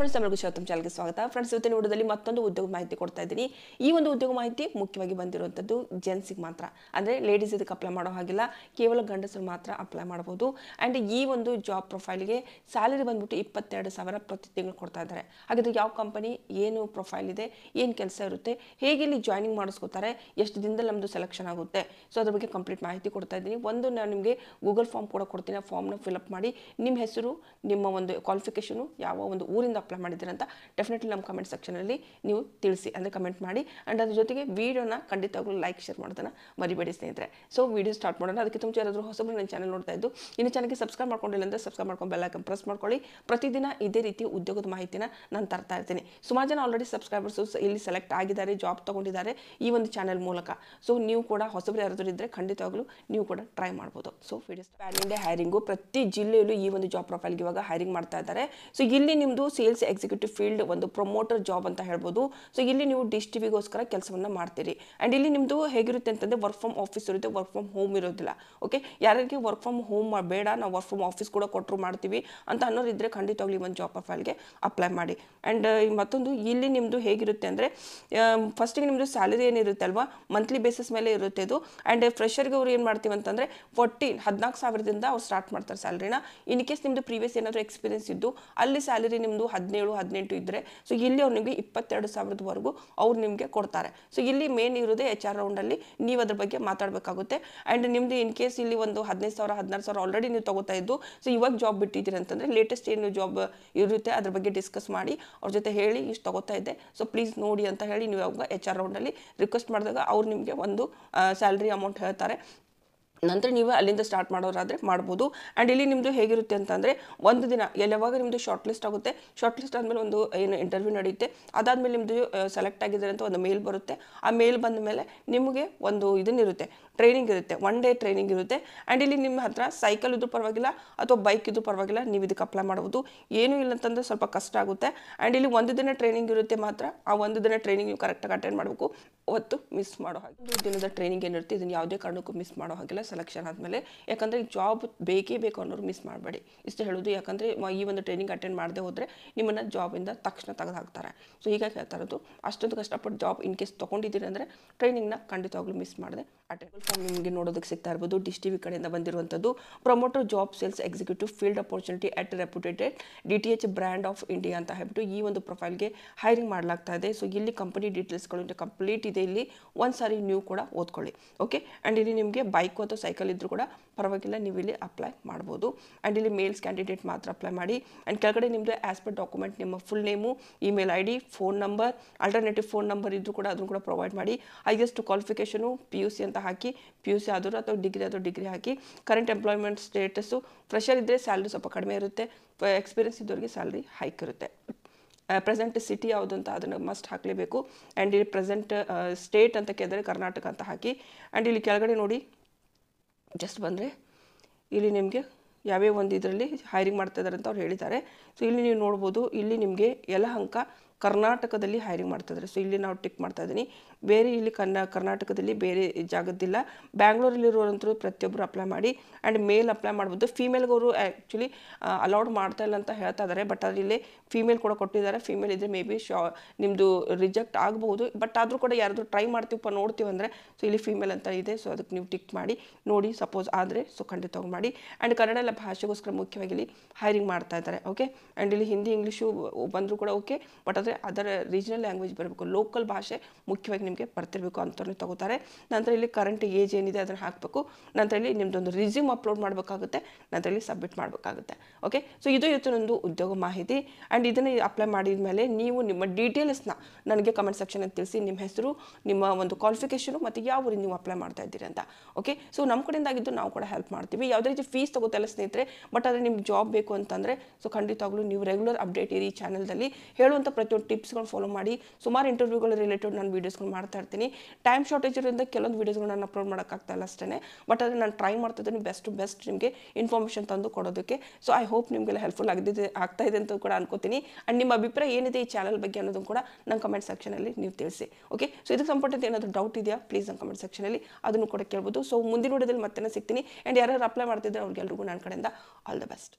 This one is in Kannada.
ಫ್ರೆಂಡ್ಸ್ ನಮಗೂ ಗೌತಮ್ ಚಾನಲ್ಗೆ ಸ್ವಾಗತ ಫ್ರೆಂಡ್ಸ್ ಇವತ್ತಿನ ವಿಡಿಯೋದಲ್ಲಿ ಮತ್ತೊಂದು ಉದ್ಯೋಗ ಮಾಹಿತಿ ಕೊಡ್ತಾ ಇದ್ದೀನಿ ಈ ಒಂದು ಉದ್ಯೋಗ ಮಾಹಿತಿ ಮುಖ್ಯವಾಗಿ ಬಂದಿರುವಂಥದ್ದು ಜೆಂಟ್ಸಿಗೆ ಮಾತ್ರ ಅಂದರೆ ಲೇಡೀಸ್ ಇದಕ್ಕೆ ಅಪ್ಲೈ ಮಾಡೋ ಹಾಗಿಲ್ಲ ಕೇವಲ ಗಂಡಸರು ಮಾತ್ರ ಅಪ್ಲೈ ಮಾಡ್ಬೋದು ಆ್ಯಂಡ್ ಈ ಒಂದು ಜಾಬ್ ಪ್ರೊಫೈಲ್ಗೆ ಸ್ಯಾಲರಿ ಬಂದ್ಬಿಟ್ಟು ಇಪ್ಪತ್ತೆರಡು ಸಾವಿರ ಪ್ರತಿ ತಿಂಗಳು ಕೊಡ್ತಾ ಇದ್ದಾರೆ ಹಾಗಾದರೆ ಯಾವ ಕಂಪನಿ ಏನು ಪ್ರೊಫೈಲ್ ಇದೆ ಏನು ಕೆಲಸ ಇರುತ್ತೆ ಹೇಗೆ ಇಲ್ಲಿ ಜಾಯ್ನಿಂಗ್ ಮಾಡಿಸ್ಕೋತಾರೆ ಎಷ್ಟು ದಿನದಲ್ಲಿ ನಮ್ಮದು ಸೆಲೆಕ್ಷನ್ ಆಗುತ್ತೆ ಸೊ ಅದ್ರ ಬಗ್ಗೆ ಕಂಪ್ಲೀಟ್ ಮಾಹಿತಿ ಕೊಡ್ತಾ ಇದ್ದೀನಿ ಒಂದು ನಾನು ನಿಮಗೆ ಗೂಗಲ್ ಫಾರ್ಮ್ ಕೂಡ ಕೊಡ್ತೀನಿ ಆ ಫಾರ್ಮ್ನ ಫಿಲಪ್ ಮಾಡಿ ನಿಮ್ಮ ಹೆಸರು ನಿಮ್ಮ ಒಂದು ಕ್ವಾಲಿಫಿಕೇಷನು ಯಾವ ಒಂದು ಊರಿಂದ ಅಪ್ಲೈ ಮಾಡಿದ್ದೀರಿ ಅಂತ ಡೆಫಿನೆಟ್ಲಿ ನಮ್ಮ ಕಮೆಂಟ್ ಸೆಕ್ಷನಲ್ಲಿ ನೀವು ತಿಳಿಸಿ ಅಂದರೆ ಕಮೆಂಟ್ ಮಾಡಿ ಆ್ಯಂಡ್ ಅದ್ರ ಜೊತೆಗೆ ವೀಡಿಯೋನ ಖಂಡಿತವಾಗ್ಲೂ ಲೈಕ್ ಶೇರ್ ಮಾಡೋದನ್ನು ಮರಿಬೇಡಿ ಸ್ನೇಹಿತರೆ ಸೊ ವೀಡಿಯೋ ಸ್ಟಾರ್ಟ್ ಮಾಡೋಣ ಅದಕ್ಕೆ ತುಂಬ ಯಾರಾದರೂ ಹೊಸಬ್ರು ನನ್ನ ಚಾನಲ್ ನೋಡ್ತಾ ಇದ್ದು ಇನ್ನು ಚಾನಲ್ಗೆ ಸಬ್ಸ್ಕ್ರೈಬ್ ಮಾಡ್ಕೊಂಡಿಲ್ಲ ಅಂದರೆ ಸಬ್ಸ್ಕ್ರೈಬ್ ಮಾಡ್ಕೊಂಡು ಐಕನ್ ಪ್ರೆಸ್ ಮಾಡ್ಕೊಳ್ಳಿ ಪ್ರತಿದಿನ ಇದೇ ರೀತಿ ಉದ್ಯೋಗದ ಮಾಹಿತಿನ ನಾನು ತರ್ತಾ ಇರ್ತೀನಿ ಸುಮಾರು ಜನ ಆಲ್ರೆಡಿ ಸಬ್ಸ್ಕ್ರೈಬರ್ಸು ಇಲ್ಲಿ ಸೆಲೆಕ್ಟ್ ಆಗಿದ್ದಾರೆ ಜಾಬ್ ತೊಗೊಂಡಿದ್ದಾರೆ ಈ ಒಂದು ಚಾನಲ್ ಮೂಲಕ ಸೊ ನೀವು ಕೂಡ ಹೊಸಬ್ರು ಯಾರಾದರೂ ಇದ್ದರೆ ಖಂಡಿತವಾಗ್ಲೂ ನೀವು ಕೂಡ ಟ್ರೈ ಮಾಡ್ಬೋದು so video pan India hiring ಪ್ರತಿ ಜಿಲ್ಲೆಯಲ್ಲೂ ಈ ಒಂದು ಜಾಬ್ ಪ್ರೊಫೈಲ್ಗೆ ಇವಾಗ ಹೈರಿಂಗ್ ಮಾಡ್ತಾ ಇದ್ದಾರೆ ಸೊ ಇಲ್ಲಿ ನಿಮ್ಮದು ಸೇಲ್ ಸೇಲ್ಸ್ ಎಕ್ಸಿಕ್ಯೂಟಿವ್ ಫೀಲ್ಡ್ ಒಂದು ಪ್ರೊಮೋಟರ್ ಜಾಬ್ ಅಂತ ಹೇಳ್ಬೋದು ಸೊ ಇಲ್ಲಿ ನೀವು ಡಿಶ್ ಟಿವಿಗೋಸ್ಕರ ಕೆಲಸವನ್ನು ಮಾಡ್ತೀರಿ ಆ್ಯಂಡ್ ಇಲ್ಲಿ ನಿಮ್ಮದು ಹೇಗಿರುತ್ತೆ ಅಂತಂದರೆ ವರ್ಕ್ ಫ್ರಮ್ ಆಫೀಸ್ ಇರುತ್ತೆ ವರ್ಕ್ ಫ್ರಮ್ ಹೋಮ್ ಇರೋದಿಲ್ಲ ಓಕೆ ಯಾರಿಗೆ ವರ್ಕ್ ಫ್ರಮ್ ಹೋಮ್ ಬೇಡ ನಾವು ವರ್ಕ್ ಫ್ರಮ್ ಆಫೀಸ್ ಕೂಡ ಕೊಟ್ಟರು ಮಾಡ್ತೀವಿ ಅಂತ ಅನ್ನೋರಿದ್ರೆ ಖಂಡಿತವಾಗ್ಲಿ ಒಂದು ಜಾಬ್ ಪ್ರೊಫೈಲ್ಗೆ ಅಪ್ಲೈ ಮಾಡಿ ಆ್ಯಂಡ್ ಮತ್ತೊಂದು ಇಲ್ಲಿ ನಿಮ್ಮದು ಹೇಗಿರುತ್ತೆ ಅಂದರೆ ಫಸ್ಟಿಗೆ ನಿಮ್ಮದು ಸ್ಯಾಲರಿ ಏನಿರುತ್ತೆ ಅಲ್ವಾ ಮಂತ್ಲಿ ಬೇಸಿಸ್ ಮೇಲೆ ಇರುತ್ತೆ ಅದು ಆ್ಯಂಡ್ ಫ್ರೆಷರ್ಗೆ ಅವ್ರು ಏನು ಮಾಡ್ತೀವಿ ಅಂತಂದರೆ ಫೋರ್ಟೀನ್ ಹದಿನಾಲ್ಕು ಸಾವಿರದಿಂದ ಅವ್ರು ಸ್ಟಾರ್ಟ್ ಮಾಡ್ತಾರೆ ಸ್ಯಾಲರಿನ ಇನ್ ಕೇಸ್ ನಿಮ್ಮದು ಪ್ರೀವಿಯಸ್ ಏನಾದರೂ ಎಕ್ಸ್ಪೀರಿಯನ್ಸ್ ಇದ್ದು ಅಲ್ಲಿ ಸ್ಯಾಲರಿ ನಿಮ್ಮದು ಹದಿನೇಳು ಹದಿನೆಂಟು ಇದ್ದರೆ ಸೊ ಇಲ್ಲಿ ಅವ್ರು ನಿಮಗೆ ಇಪ್ಪತ್ತೆರಡು ಸಾವಿರದವರೆಗೂ ಅವ್ರು ನಿಮಗೆ ಕೊಡ್ತಾರೆ ಸೊ ಇಲ್ಲಿ ಮೇನ್ ಇರೋದೇ ಎಚ್ ಆರ್ ರೌಂಡಲ್ಲಿ ನೀವು ಅದ್ರ ಬಗ್ಗೆ ಮಾತಾಡಬೇಕಾಗುತ್ತೆ ಆ್ಯಂಡ್ ನಿಮ್ಮದು ಇನ್ ಕೇಸ್ ಇಲ್ಲಿ ಒಂದು ಹದಿನೈದು ಸಾವಿರ ಹದಿನಾರು ಸಾವಿರ ಆಲ್ರೆಡಿ ನೀವು ತಗೋತಾ ಇದ್ದು ಸೊ ಇವಾಗ ಜಾಬ್ ಬಿಟ್ಟಿದ್ದೀರಿ ಅಂತಂದರೆ ಲೇಟೆಸ್ಟ್ ಏನು ಜಾಬ್ ಇರುತ್ತೆ ಅದ್ರ ಬಗ್ಗೆ ಡಿಸ್ಕಸ್ ಮಾಡಿ ಅವ್ರ ಜೊತೆ ಹೇಳಿ ಇಷ್ಟು ತಗೋತಾ ಇದ್ದೆ ಸೊ ಪ್ಲೀಸ್ ನೋಡಿ ಅಂತ ಹೇಳಿ ನೀವು ಯಾವಾಗ ಎಚ್ ಆರ್ ರೌಂಡಲ್ಲಿ ರಿಕ್ವೆಸ್ಟ್ ಮಾಡಿದಾಗ ಅವ್ರು ನಿಮಗೆ ಒಂದು ಸ್ಯಾಲ್ರಿ ಅಮೌಂಟ್ ಹೇಳ್ತಾರೆ ನಂತರ ನೀವು ಅಲ್ಲಿಂದ ಸ್ಟಾರ್ಟ್ ಮಾಡೋರಾದರೆ ಮಾಡ್ಬೋದು ಆ್ಯಂಡ್ ಇಲ್ಲಿ ನಿಮ್ಮದು ಹೇಗಿರುತ್ತೆ ಅಂತಂದರೆ ಒಂದು ದಿನ ಯಾವಾಗ ನಿಮ್ಮದು ಶಾರ್ಟ್ ಲಿಸ್ಟ್ ಆಗುತ್ತೆ ಶಾರ್ಟ್ ಲಿಸ್ಟ್ ಆದಮೇಲೆ ಒಂದು ಏನು ಇಂಟರ್ವ್ಯೂ ನಡೆಯುತ್ತೆ ಅದಾದಮೇಲೆ ನಿಮ್ಮದು ಸೆಲೆಕ್ಟ್ ಆಗಿದ್ದಾರೆ ಅಂತ ಒಂದು ಮೇಲ್ ಬರುತ್ತೆ ಆ ಮೇಲ್ ಬಂದ ಮೇಲೆ ನಿಮಗೆ ಒಂದು ಇದನ್ನಿರುತ್ತೆ ಟ್ರೈನಿಂಗ್ ಇರುತ್ತೆ ಒನ್ ಡೇ ಟ್ರೈನಿಂಗ್ ಇರುತ್ತೆ ಆ್ಯಂಡ್ ಇಲ್ಲಿ ನಿಮ್ಮ ಹತ್ರ ಸೈಕಲ್ ಇದ್ದು ಪರವಾಗಿಲ್ಲ ಅಥವಾ ಬೈಕ್ ಇದ್ದರೂ ಪರವಾಗಿಲ್ಲ ನೀವು ಇದಕ್ಕೆ ಅಪ್ಲೈ ಮಾಡ್ಬೋದು ಏನೂ ಇಲ್ಲ ಅಂತಂದರೆ ಸ್ವಲ್ಪ ಕಷ್ಟ ಆಗುತ್ತೆ ಆ್ಯಂಡ್ ಇಲ್ಲಿ ಒಂದು ದಿನ ಟ್ರೈನಿಂಗ್ ಇರುತ್ತೆ ಮಾತ್ರ ಆ ಒಂದು ದಿನ ಟ್ರೈನಿಂಗ್ ನೀವು ಕರೆಕ್ಟಾಗಿ ಅಟೆಂಡ್ ಮಾಡಬೇಕು ಹೊತ್ತು ಮಿಸ್ ಮಾಡೋ ಹಾಗೆ ದಿನದ ಟ್ರೈನಿಂಗ್ ಏನಿರುತ್ತೆ ಇದನ್ನು ಯಾವುದೇ ಕಾರಣಕ್ಕೂ ಮಿಸ್ ಮಾಡೋ ಹಾಗಿಲ್ಲ ಸೆಲೆಕ್ಷನ್ ಆದಮೇಲೆ ಯಾಕಂದರೆ ಜಾಬ್ ಬೇಕೇ ಬೇಕು ಅನ್ನೋರು ಮಿಸ್ ಮಾಡಬೇಡಿ ಇಷ್ಟು ಹೇಳೋದು ಯಾಕಂದರೆ ಈ ಒಂದು ಟ್ರೈನಿಂಗ್ ಅಟೆಂಡ್ ಮಾಡದೆ ಹೋದರೆ ನಿಮ್ಮನ್ನು ಜಾಬಿಂದ ತಕ್ಷಣ ತೆಗೆದು ಹಾಕ್ತಾರೆ ಸೊ ಹೀಗಾಗಿ ಹೇಳ್ತಾ ಇರೋದು ಅಷ್ಟೊಂದು ಕಷ್ಟಪಟ್ಟು ಜಾಬ್ ಇನ್ ಕೇಸ್ ತೊಗೊಂಡಿದ್ದೀರಿ ಅಂದರೆ ಟ್ರೈನಿಂಗ್ನ ಖಂಡಿತವಾಗ್ಲೂ ಮಿಸ್ ಮಾಡಿದೆ ಅಟೆಂಡ್ ಫಾರ್ಮ್ ನಿಮಗೆ ನೋಡೋದಕ್ಕೆ ಸಿಗ್ತಾ ಇರ್ಬೋದು ಡಿಶ್ ಟಿ ವಿ ಕಡೆಯಿಂದ ಬಂದಿರುವಂಥದ್ದು promoter job sales executive field opportunity at reputed D T H brand of India ಅಂತ ಹೇಳ್ಬಿಟ್ಟು ಈ ಒಂದು ಪ್ರೊಫೈಲ್ಗೆ ಹೈರಿಂಗ್ ಮಾಡಲಾಗ್ತಾ ಇದೆ ಸೊ ಇಲ್ಲಿ ಕಂಪನಿ ಡೀಟೇಲ್ಸ್ಗಳು ಕಂಪ್ಲೀಟ್ ಇದೆ ಇಲ್ಲಿ ಒಂದು ಸಾರಿ ನೀವು ಕೂಡ ಓದ್ಕೊಳ್ಳಿ ಓಕೆ ಆ್ಯಂಡ್ ಇಲ್ಲಿ ನಿಮಗೆ ಬೈಕ್ ಅಥವಾ ಸೈಕಲ್ ಇದ್ರೂ ಕೂಡ ಪರವಾಗಿಲ್ಲ ನೀವು ಇಲ್ಲಿ ಅಪ್ಲೈ ಮಾಡ್ಬೋದು ಆ್ಯಂಡ್ ಇಲ್ಲಿ ಮೇಲ್ಸ್ ಕ್ಯಾಂಡಿಡೇಟ್ ಮಾತ್ರ ಅಪ್ಲೈ ಮಾಡಿ ಆ್ಯಂಡ್ ಕೆಳಗಡೆ ನಿಮ್ಮದು ಆ್ಯಸ್ ಪರ್ ಡಾಕ್ಯುಮೆಂಟ್ ನಿಮ್ಮ full name email I D phone number alternative phone number ಇದ್ದರೂ ಕೂಡ ಅದನ್ನು ಕೂಡ ಪ್ರೊವೈಡ್ ಮಾಡಿ highest qualification P U C ಅಂತ ಹಾಕಿ ಪಿ ಯು ಸಿ ಆದರೂ ಅಥವಾ ಡಿಗ್ರಿ ಆದರೂ ಡಿಗ್ರಿ ಹಾಕಿ ಕರೆಂಟ್ ಎಂಪ್ಲಾಯ್ಮೆಂಟ್ ಸ್ಟೇಟಸ್ಸು ಫ್ರೆಷರ್ ಇದ್ದರೆ ಸ್ಯಾಲ್ರಿ ಸ್ವಲ್ಪ ಕಡಿಮೆ ಇರುತ್ತೆ ಎಕ್ಸ್ಪೀರಿಯನ್ಸ್ ಇದ್ದವರಿಗೆ ಸ್ಯಾಲ್ರಿ ಹೈಕ್ ಇರುತ್ತೆ ಪ್ರೆಸೆಂಟ್ ಸಿಟಿ ಯಾವುದು ಅಂತ ಅದನ್ನು ಮಸ್ಟ್ ಹಾಕಲೇಬೇಕು ಆ್ಯಂಡ್ ಇಲ್ಲಿ ಪ್ರೆಸೆಂಟ್ ಸ್ಟೇಟ್ uh, ಅಂತ ಕೇಳಿದ್ರೆ ಕರ್ನಾಟಕ ಅಂತ ಹಾಕಿ ಆ್ಯಂಡ್ ಇಲ್ಲಿ ಕೆಳಗಡೆ ನೋಡಿ ಜಸ್ಟ್ ಬಂದರೆ ಇಲ್ಲಿ ನಿಮಗೆ ಯಾವ್ಯಾವ ಒಂದು ಇದರಲ್ಲಿ ಹೈರಿಂಗ್ ಮಾಡ್ತಾ ಇದ್ದಾರೆ ಅಂತ ಅವ್ರು ಹೇಳಿದ್ದಾರೆ ಸೊ ಇಲ್ಲಿ ನೀವು ನೋಡ್ಬೋದು ಇಲ್ಲಿ ನಿಮಗೆ ಯಲಹಂಕ ಕರ್ನಾಟಕದಲ್ಲಿ ಹೈರಿಂಗ್ ಇದ್ದಾರೆ ಸೊ ಇಲ್ಲಿ ನಾವು ಟಿಕ್ ಮಾಡ್ತಾ ಇದ್ದೀನಿ ಬೇರೆ ಇಲ್ಲಿ ಕನ್ನ ಕರ್ನಾಟಕದಲ್ಲಿ ಬೇರೆ ಜಾಗದ್ದಿಲ್ಲ ಬ್ಯಾಂಗ್ಳೂರಲ್ಲಿರೋರಂತರೂ ಪ್ರತಿಯೊಬ್ಬರು ಅಪ್ಲೈ ಮಾಡಿ ಆ್ಯಂಡ್ ಮೇಲ್ ಅಪ್ಲೈ ಮಾಡ್ಬೋದು ಫೀಮೇಲ್ಗೆ ಅವರು ಆ್ಯಕ್ಚುಲಿ ಅಲೌಡ್ ಮಾಡ್ತಾ ಇಲ್ಲ ಅಂತ ಹೇಳ್ತಾ ಇದ್ದಾರೆ ಬಟ್ ಅದರಲ್ಲಿ ಫೀಮೇಲ್ ಕೂಡ ಕೊಟ್ಟಿದ್ದಾರೆ ಫೀಮೇಲ್ ಇದ್ದರೆ ಮೇ ಬಿ ಶಾ ನಿಮ್ಮದು ರಿಜೆಕ್ಟ್ ಆಗಬಹುದು ಬಟ್ ಆದರೂ ಕೂಡ ಯಾರಾದರೂ ಟ್ರೈ ಮಾಡ್ತೀವಪ್ಪ ನೋಡ್ತೀವಿ ಅಂದರೆ ಸೊ ಇಲ್ಲಿ ಫೀಮೇಲ್ ಅಂತ ಇದೆ ಸೊ ಅದಕ್ಕೆ ನೀವು ಟಿಕ್ ಮಾಡಿ ನೋಡಿ ಸಪೋಸ್ ಆದರೆ ಸೊ ಖಂಡಿತವಾಗಿ ಮಾಡಿ ಆ್ಯಂಡ್ ಕನ್ನಡ ಎಲ್ಲ ಭಾಷೆಗೋಸ್ಕರ ಮುಖ್ಯವಾಗಿ ಇಲ್ಲಿ ಹೈರಿಂಗ್ ಮಾಡ್ತಾ ಇದ್ದಾರೆ ಓಕೆ ಆ್ಯಂಡ್ ಇಲ್ಲಿ ಹಿಂದಿ ಇಂಗ್ಲೀಷು ಬಂದರೂ ಕೂಡ ಓಕೆ ಬಟ್ ಅದರ ಅಂದರೆ ಅದರ ರೀಜನಲ್ ಲ್ಯಾಂಗ್ವೇಜ್ ಬರಬೇಕು ಲೋಕಲ್ ಭಾಷೆ ಮುಖ್ಯವಾಗಿ ನಿಮಗೆ ಬರ್ತಿರಬೇಕು ಅಂತಲೇ ತಗೋತಾರೆ ನಂತರ ಇಲ್ಲಿ ಕರೆಂಟ್ ಏಜ್ ಏನಿದೆ ಅದನ್ನು ಹಾಕಬೇಕು ನಂತರ ಇಲ್ಲಿ ನಿಮ್ಮದೊಂದು ರಿಸ್ಯೂಮ್ ಅಪ್ಲೋಡ್ ಮಾಡಬೇಕಾಗುತ್ತೆ ನಂತರ ಇಲ್ಲಿ ಸಬ್ಮಿಟ್ ಮಾಡಬೇಕಾಗುತ್ತೆ ಓಕೆ ಸೊ ಇದು ಇವತ್ತು ನಂದು ಉದ್ಯೋಗ ಮಾಹಿತಿ ಆ್ಯಂಡ್ ಇದನ್ನು ಅಪ್ಲೈ ಮಾಡಿದ ಮೇಲೆ ನೀವು ನಿಮ್ಮ ಡೀಟೇಲ್ಸ್ನ ನನಗೆ ಕಮೆಂಟ್ ಸೆಕ್ಷನಲ್ಲಿ ತಿಳಿಸಿ ನಿಮ್ಮ ಹೆಸರು ನಿಮ್ಮ ಒಂದು ಕ್ವಾಲಿಫಿಕೇಷನು ಮತ್ತು ಯಾವ ಊರಿಗೆ ನೀವು ಅಪ್ಲೈ ಮಾಡ್ತಾ ಇದ್ದೀರಿ ಅಂತ ಓಕೆ ಸೊ ನಮ್ಮ ಆಗಿದ್ದು ನಾವು ಕೂಡ ಹೆಲ್ಪ್ ಮಾಡ್ತೀವಿ ಯಾವುದೇ ರೀತಿ ಫೀಸ್ ತಗೋತಲ್ಲ ಸ್ನೇಹಿತರೆ ಬಟ್ ಆದರೆ ನಿಮ್ಗೆ ಜಾಬ್ ಬೇಕು ಅಂತಂದರೆ ಸೊ ಖಂಡಿತವಾಗ್ಲೂ ನೀವು ರೆಗ್ಯುಲರ್ ಅಪ್ಡೇಟ್ ಇರಿ ಈ ಚಾನಲ್ದಲ್ಲಿ ಹೇಳುವಂಥ ಪ್ರತಿಯೊಂದು ಕೆಲವು ಟಿಪ್ಸ್ಗಳು ಫಾಲೋ ಮಾಡಿ ಸುಮಾರು ಇಂಟರ್ವ್ಯೂಗಳ ರಿಲೇಟೆಡ್ ನಾನು ವೀಡಿಯೋಸ್ಗಳು ಮಾಡ್ತಾ ಇರ್ತೀನಿ ಟೈಮ್ ಶಾರ್ಟೇಜ್ ಇರೋದ್ರಿಂದ ಕೆಲವೊಂದು ವೀಡಿಯೋಸ್ಗಳು ನಾನು ಅಪ್ಲೋಡ್ ಇಲ್ಲ ಅಷ್ಟೇ ಬಟ್ ಅದನ್ನು ನಾನು ಟ್ರೈ ಮಾಡ್ತಾ ಇದ್ದೀನಿ ಬೆಸ್ಟ್ ಟು ಬೆಸ್ಟ್ ನಿಮಗೆ ಇನ್ಫಾರ್ಮೇಷನ್ ತಂದು ಕೊಡೋದಕ್ಕೆ ಸೊ ಐ ಹೋಪ್ ನಿಮಗೆಲ್ಲ ಹೆಲ್ಪ್ಫುಲ್ ಆಗಿದೆ ಆಗ್ತಾ ಇದೆ ಅಂತ ಕೂಡ ಅನ್ಕೋತೀನಿ ಆ್ಯಂಡ್ ನಿಮ್ಮ ಅಭಿಪ್ರಾಯ ಏನಿದೆ ಈ ಚಾನಲ್ ಬಗ್ಗೆ ಅನ್ನೋದನ್ನು ಕೂಡ ನನ್ನ ಕಮೆಂಟ್ ಸೆಕ್ಷನಲ್ಲಿ ನೀವು ತಿಳಿಸಿ ಓಕೆ ಸೊ ಇದಕ್ಕೆ ಸಂಬಂಧಪಟ್ಟಂತೆ ಏನಾದರೂ ಡೌಟ್ ಇದೆಯಾ ಪ್ಲೀಸ್ ನನ್ನ ಕಮೆಂಟ್ ಸೆಕ್ಷನಲ್ಲಿ ಅದನ್ನು ಕೂಡ ಕೇಳ್ಬೋದು ಸೊ ಮುಂದಿನ ವಿಡಿಯೋದಲ್ಲಿ ಮತ್ತೆ ಸಿಗ್ತೀನಿ ಆ್ಯಂಡ್ ಯಾರು ಅಪ್ಲೈ ಮಾಡ್ತಿದ್ರೆ ಅವ್ರಿಗೆಲ್ರಿಗೂ ನನ್ನ ಕಡೆಯಿಂದ ಆಲ್ ದ ಬೆಸ್ಟ್